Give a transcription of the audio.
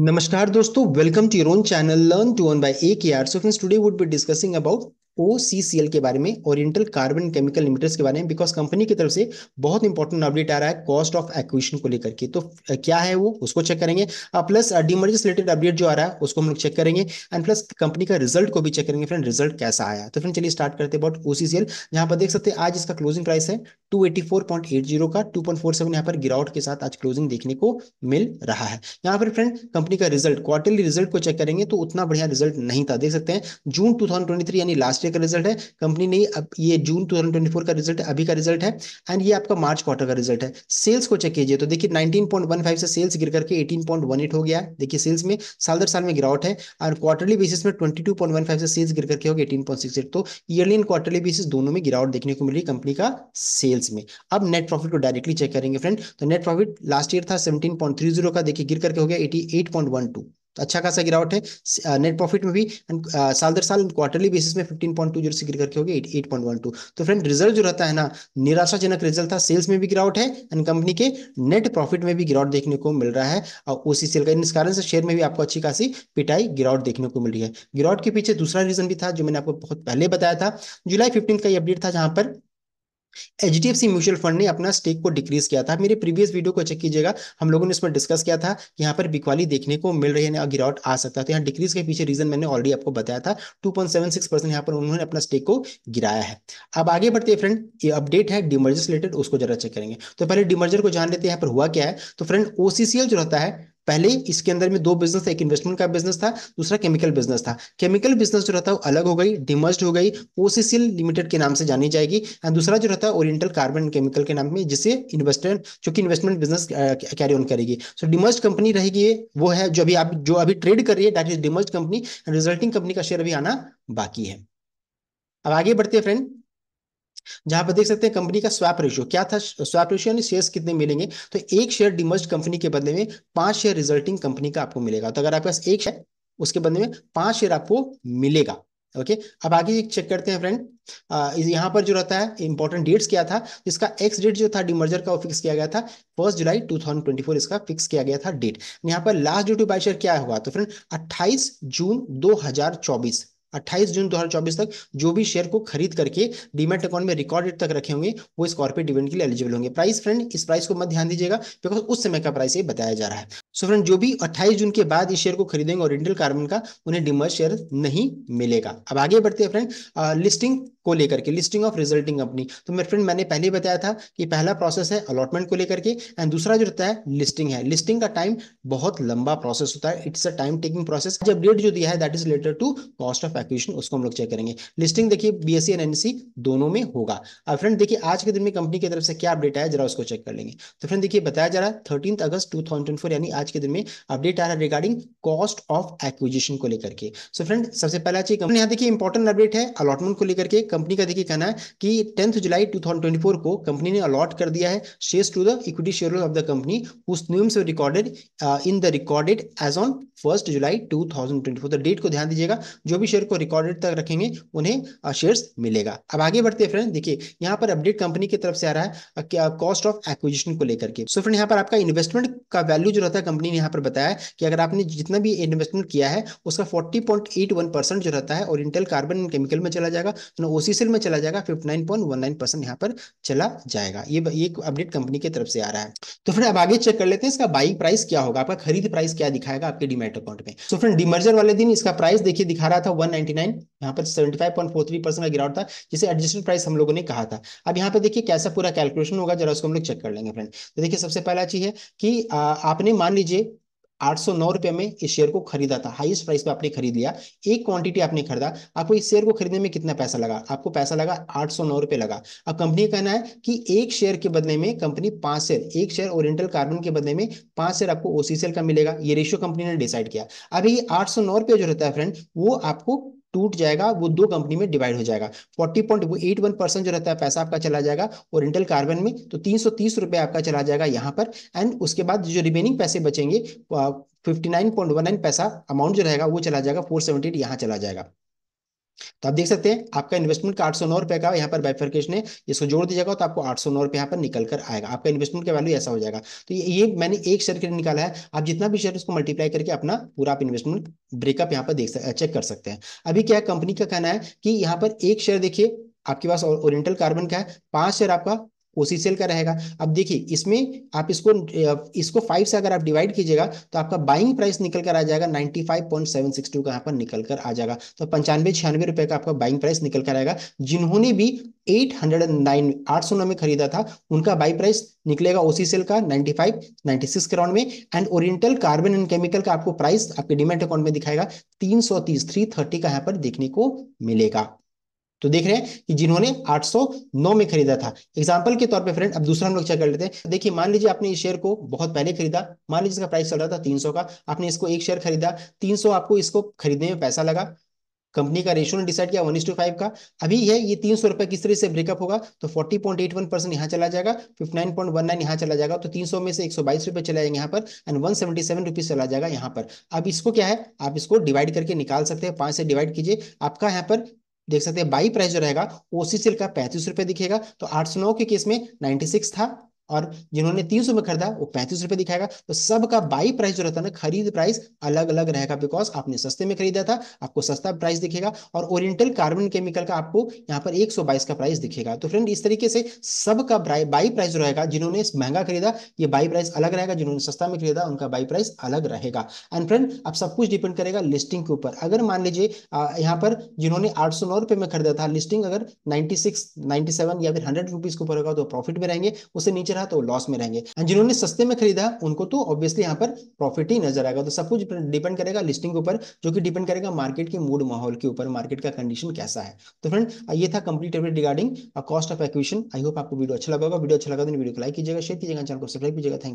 नमस्कार दोस्तों welcome to your channel learn to one by एक यार so friends today would be discussing about ओ के बारे में ओरिएंटल कार्बन केमिकल लिमिटेड के बारे में बिकॉज कंपनी की तरफ से बहुत इंपॉर्टेंट अपडेट आ रहा है कॉस्ट ऑफ एक्विशन को लेकर के तो क्या है वो उसको चेक करेंगे प्लस डिमर्जेस रिलेटेड अपडेट जो आ रहा है उसको हम लोग चेक करेंगे एंड प्लस कंपनी का रिजल्ट को भी चेक करेंगे फ्रेंड रिजल्ट कैसा आया तो फ्रेंड चलिए स्टार्ट करते हैं अबाउट ओसीसीएल यहाँ पर देख सकते हैं आज इसका क्लोजिंग प्राइस है जीरो का सेवन यहाँ पर गिरावट के साथ आज क्लोजिंग देखने को मिल रहा है यहाँ पर फ्रेंड कंपनी का रिजल्ट क्वार्टरली रिजल्ट को चेक करेंगे तो उतना बढ़िया रिजल्ट नहीं था देख सकते हैं जून 2023 यानी लास्ट लास्ट ईयर का रिजल्ट है कंपनी नहीं अब ये जून 2024 का रिजल्ट है अभी का रिजल्ट है एंड ये आपका मार्च क्वार्टर का रिजल्ट है सेल्स को चेक कीजिए तो देखिए 19.15 से सेल्स गिर करके 18.18 हो गया देखिए सेल्स में साल दर साल में गिरावट है और क्वार्टरली बेसिस में ट्वेंटी से सेल्स गिर करके हो गया एटीन तो ईयरली एंड क्वार्टरली बेसिस दोनों में गिरावट देखने को मिली कंपनी का सेल्स में अब नेट प्रॉफिट को डायरेक्टली चेक करेंगे फ्रेंड तो नेट प्रॉफिट लास्ट ईयर था सेवेंटीन का देखिए गिर करके हो गया एटी तो अच्छा खासा गिरावट है नेट प्रॉफिट में भी साल दर साल क्वार्टरली बेसिस में फिफ्टीन पॉइंट टू जीरो से गिर करके हो गए eight eight point one two तो फ्रेंड रिजल्ट जो रहता है ना निराशाजनक रिजल्ट था सेल्स में भी गिरावट है एंड कंपनी के नेट प्रॉफिट में भी गिरावट देखने को मिल रहा है और उसी सेल का इस कारण से शेयर में भी आपको अच्छी खासी पिटाई गिरावट देखने को मिल रही है गिरावट के पीछे दूसरा रीजन भी था जो मैंने आपको बहुत पहले बताया था जुलाई फिफ्टीन का ये अपडेट था जहां पर H D F C mutual fund ने अपना स्टेक को डिक्रीज किया था मेरे प्रीवियस वीडियो को चेक कीजिएगा हम लोगों ने इसमें डिस्कस किया था कि यहाँ पर बिकवाली देखने को मिल रही है गिरावट आ सकता है तो यहाँ डिक्रीज के पीछे रीजन मैंने ऑलरेडी आपको बताया था 2.76 परसेंट यहाँ पर उन्होंने अपना स्टेक को गिराया है अब आगे बढ़ते फ्रेंड ये अपडेट है डिमर्जर रिलेटेड उसको जरा चेक करेंगे तो पहले डिमर्जर को जान लेते हैं यहाँ पर हुआ क्या है तो फ्रेंड ओसीसीएल जो रहता है पहले इसके अंदर में दो बिजनेस एक इन्वेस्टमेंट का बिजनेस था दूसरा केमिकल बिजनेस था केमिकल बिजनेस जो रहता है अलग हो गई डिमर्ज हो गई ओसीसीएल लिमिटेड के नाम से जानी जाएगी एंड दूसरा जो रहता है ओरिएंटल कार्बन केमिकल के नाम में जिसे इन्वेस्टमेंट जो कि इन्वेस्टमेंट बिजनेस कैरी ऑन करेगी सो डिमर्ज कंपनी रहेगी वो है जो अभी आप जो अभी ट्रेड कर रही है that is demerge company and resulting company का शेयर अभी आना बाकी है अब आगे बढ़ते हैं फ्रेंड जहां पर देख सकते हैं कंपनी का स्वैप रेशियो क्या था स्वैप रेशियो यानी शेयर्स कितने मिलेंगे तो एक शेयर डिमर्ज कंपनी के बदले में पांच शेयर रिजल्टिंग कंपनी का आपको मिलेगा तो अगर आपके पास एक शेयर उसके बदले में पांच शेयर आपको मिलेगा ओके okay, अब आगे चेक करते हैं फ्रेंड यहाँ पर जो रहता है इंपॉर्टेंट डेट्स क्या था इसका एक्स डेट जो था डिमर्जर का वो फिक्स किया गया था फर्स्ट जुलाई 2024 इसका फिक्स किया गया था डेट यहाँ पर last due to buy share क्या हुआ तो फ्रेंड 28 जून 2024 28 जून 2024 तक जो भी शेयर को खरीद करके डीमेट अकाउंट में रिकॉर्ड तक रखे होंगे वो इस कॉर्पोरेट डिविडेंड के लिए एलिजिबल होंगे प्राइस फ्रेंड इस प्राइस को मत ध्यान दीजिएगा बिकॉज उस समय का प्राइस ये बताया जा रहा है सो so फ्रेंड जो भी 28 जून के बाद इस शेयर को खरीदेंगे और ओरिएंटल कार्बन का उन्हें डिमर्स शेयर नहीं मिलेगा अब आगे बढ़ते हैं फ्रेंड लिस्टिंग को लेकर के लिस्टिंग ऑफ रिजल्टिंग कंपनी तो मेरे फ्रेंड मैंने पहले बताया था कि पहला प्रोसेस है अलॉटमेंट को लेकर के एंड दूसरा जो रहता है लिस्टिंग है लिस्टिंग का टाइम बहुत लंबा प्रोसेस होता है it's a time taking process जब डेट जो दिया है that is related to cost of acquisition उसको हम लोग चेक करेंगे लिस्टिंग देखिए बीएससी एंड एनसी दोनों में होगा अब फ्रेंड देखिए आज के दिन में कंपनी की तरफ से क्या अपडेट आया जरा उसको चेक कर लेंगे तो फ्रेंड देखिए बताया जा रहा है थर्टीन अगस्त टू यानी आज के दिन में अपडेट आ रहा है रिगार्डिंग कॉस्ट ऑफ एक्विजिशन को लेकर के सो फ्रेंड सबसे पहला चीज कंपनी यहाँ देखिए इंपॉर्टेंट अपडेट है अलॉटमेंट को लेकर के कंपनी का देखिए कहना है कि टेंथ जुलाई 2024 को कंपनी ने अलॉट कर दिया है share to the equity share of the company recorded in the recorded as on first July two thousand twenty four date को ध्यान दीजिएगा जो भी शेयर को रिकॉर्डेड तक रखेंगे उन्हें शेयर्स मिलेगा अब आगे बढ़ते हैं फ्रेंड देखिए यहाँ पर अपडेट कंपनी की तरफ से आ रहा है कॉस्ट ऑफ एक्विजिशन को लेकर के सो फ्रेंड यहाँ पर आपका इन्वेस्टमेंट का वैल्यू जो रहता है कंपनी ने यहाँ पर बताया कि अगर आपने जितना भी इन्वेस्टमेंट किया है उसका फोर्टी जो रहता है और इंटेल कार्बन केमिकल में चला जाएगा तो ओसीसीएल में चला जाएगा फिफ्टी यहाँ पर चला जाएगा ये एक अपडेट कंपनी की तरफ से आ रहा है तो फ्रेंड अब आगे चेक कर लेते हैं इसका बाइक प्राइस क्या होगा आपका खरीद प्राइस क्या दिखाएगा आपके डिमेट अकाउंट में सो फ्रेंड डिमर्जर वाले दिन इसका प्राइस देखिए दिखा रहा था वन यहाँ पर परसेंट का गिरावट था जिसे एडजस्टेड प्राइस हम लोगों ने कहा था अब यहाँ पर देखिए कैसा पूरा कैलकुलेशन होगा जरा उसको हम लोग चेक कर लेंगे फ्रेंड तो देखिए सबसे पहला चीज है कि आ, आपने मान लीजिए आठ सौ में इस शेयर को खरीदा था हाईएस्ट प्राइस पे आपने खरीद लिया एक क्वांटिटी आपने खरीदा आपको इस शेयर को खरीदने में कितना पैसा लगा आपको पैसा लगा आठ सौ लगा अब कंपनी कहना है कि एक शेयर के बदले में कंपनी पांच शेयर एक शेयर ओरिएंटल कार्बन के बदले में पांच शेयर आपको ओसीसीएल का मिलेगा ये रेशियो कंपनी ने डिसाइड किया अभी आठ सौ नौ रुपये जो रहता है फ्रेंड वो आपको टूट जाएगा वो दो कंपनी में डिवाइड हो जाएगा फोर्टी पॉइंट वो एट वन परसेंट जो रहता है पैसा आपका चला जाएगा इंटेल कार्बन में तो तीन सौ तीस रुपए आपका चला जाएगा यहाँ पर एंड उसके बाद जो रिमेनिंग पैसे बचेंगे fifty nine point one nine पैसा अमाउंट जो रहेगा वो चला जाएगा फोर सेवेंटी एट यहाँ चला जाएगा तो आप देख सकते हैं आपका इन्वेस्टमेंट का आठ सौ नौ रुपए का यहाँ पर बाइफर्केशन है इसको जोड़ दिया जाएगा तो आपको आठ सौ नौ रुपये यहाँ पर निकल कर आएगा आपका इन्वेस्टमेंट का वैल्यू ऐसा हो जाएगा तो ये, ये मैंने एक शेयर के लिए निकाला है आप जितना भी शेयर उसको मल्टीप्लाई करके अपना पूरा आप इन्वेस्टमेंट ब्रेकअप यहाँ पर देख चेक कर सकते हैं अभी क्या कंपनी का कहना है कि यहाँ पर एक शेयर देखिए आपके पास ओरिएंटल कार्बन का है पांच शेयर आपका उसी सेल का रहेगा अब देखिए इसमें आप इसको इसको फाइव से अगर आप डिवाइड कीजिएगा तो आपका बाइंग प्राइस निकल कर आ जाएगा ninety five point seven six two का यहाँ पर निकल कर आ जाएगा तो पंचानवे छियानवे रुपए का आपका बाइंग प्राइस निकल कर आएगा जिन्होंने भी एट हंड्रेड एंड नाइन आठ सौ नौ में खरीदा था उनका बाई प्राइस निकलेगा ओसी सेल का 95 96 के राउंड में and Oriental Carbon and Chemical का आपको प्राइस आपके डिमेंट अकाउंट में दिखाएगा 330 330 का यहाँ पर देखने को मिलेगा तो देख रहे हैं कि जिन्होंने 809 में खरीदा था एग्जाम्पल के तौर पे फ्रेंड अब दूसरा हम लोग चेक कर लेते हैं देखिए मान लीजिए आपने इस शेयर को बहुत पहले खरीदा मान लीजिए इसका प्राइस चल रहा था 300 का आपने इसको एक शेयर खरीदा 300 आपको इसको खरीदने में पैसा लगा कंपनी का रेशियो ने डिसाइड किया वन टू फाइव का अभी है ये तीन सौ रुपये किस तरह से ब्रेकअप होगा तो forty point eight one percent यहाँ चला जाएगा fifty nine point one nine यहाँ चला जाएगा तो तीन सौ में से एक सौ बाईस रुपये चला जाएंगे यहाँ पर and one seventy seven rupees चला जाएगा यहाँ पर अब इसको क्या है आप इसको डिवाइड करके निकाल सकते हैं पांच से डिवाइड कीजिए आपका यहाँ पर देख सकते हैं बाई प्राइस जो रहेगा ओसी सिल का पैंतीस रुपए दिखेगा तो आठ सौ नौ के केस में नाइन्टी सिक्स था और जिन्होंने तीन सौ में खरीदा वो पैंतीस रुपए दिखाएगा तो सबका बाई प्राइस जो रहता है ना खरीद प्राइस अलग अलग रहेगा बिकॉज आपने सस्ते में खरीदा था आपको सस्ता प्राइस दिखेगा और ओरिएंटल कार्बन केमिकल का आपको यहाँ पर एक का प्राइस दिखेगा तो फ्रेंड इस तरीके से सबका बाई प्राइस रहेगा जिन्होंने महंगा खरीदा ये बाई प्राइस अलग रहेगा जिन्होंने सस्ता में खरीदा उनका बाई प्राइस अलग रहेगा एंड फ्रेंड अब सब कुछ डिपेंड करेगा लिस्टिंग के ऊपर अगर मान लीजिए यहाँ पर जिन्होंने आठ सौ नौ रुपये में खरीदा था लिस्टिंग अगर नाइन्टी सिक्स नाइन्टी सेवन या फिर हंड्रेड रुपीज के ऊपर होगा तो प्रॉफिट में रहेंगे उससे नीचे खरीदा तो लॉस में रहेंगे एंड जिन्होंने सस्ते में खरीदा उनको तो ऑब्वियसली यहाँ पर प्रॉफिट ही नजर आएगा तो सब कुछ डिपेंड करेगा लिस्टिंग के ऊपर जो कि डिपेंड करेगा मार्केट के मूड माहौल के ऊपर मार्केट का कंडीशन कैसा है तो फ्रेंड ये था complete update regarding cost of acquisition I hope आपको वीडियो अच्छा लगा वीडियो अच्छा लगा तो वीडियो को लाइक कीजिएगा शेयर कीजिएगा चैनल को सब्सक्राइब कीजिएगा थैंक